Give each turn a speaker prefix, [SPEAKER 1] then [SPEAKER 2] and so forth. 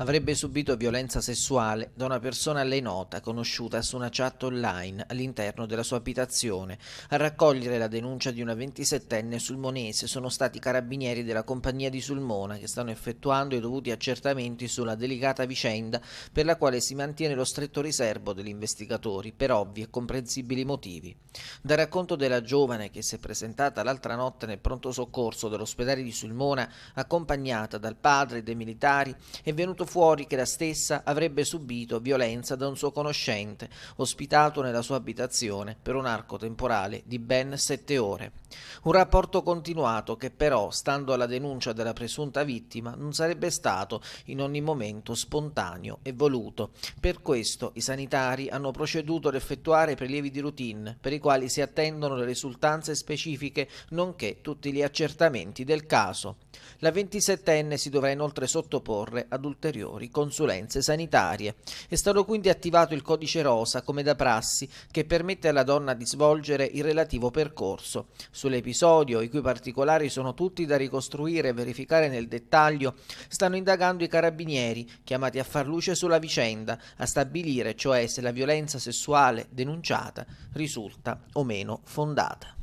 [SPEAKER 1] avrebbe subito violenza sessuale da una persona a lei nota, conosciuta su una chat online all'interno della sua abitazione. A raccogliere la denuncia di una 27enne sulmonese sono stati i carabinieri della compagnia di Sulmona che stanno effettuando i dovuti accertamenti sulla delicata vicenda per la quale si mantiene lo stretto riservo degli investigatori per ovvi e comprensibili motivi. Dal racconto della giovane che si è presentata l'altra notte nel pronto soccorso dell'ospedale di Sulmona, accompagnata dal padre e dei militari, è venuto fuori che la stessa avrebbe subito violenza da un suo conoscente, ospitato nella sua abitazione per un arco temporale di ben sette ore. Un rapporto continuato che però, stando alla denuncia della presunta vittima, non sarebbe stato in ogni momento spontaneo e voluto. Per questo i sanitari hanno proceduto ad effettuare prelievi di routine, per i quali si attendono le risultanze specifiche, nonché tutti gli accertamenti del caso. La 27enne si dovrà inoltre sottoporre ad ulteriori consulenze sanitarie. È stato quindi attivato il codice rosa come da prassi che permette alla donna di svolgere il relativo percorso. Sull'episodio, i cui particolari sono tutti da ricostruire e verificare nel dettaglio, stanno indagando i carabinieri chiamati a far luce sulla vicenda, a stabilire cioè se la violenza sessuale denunciata risulta o meno fondata.